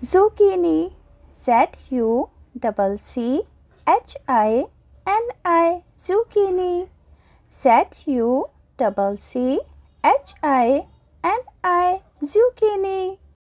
Zucchini Z U double C H I N I zucchini Z U double C H I N I zucchini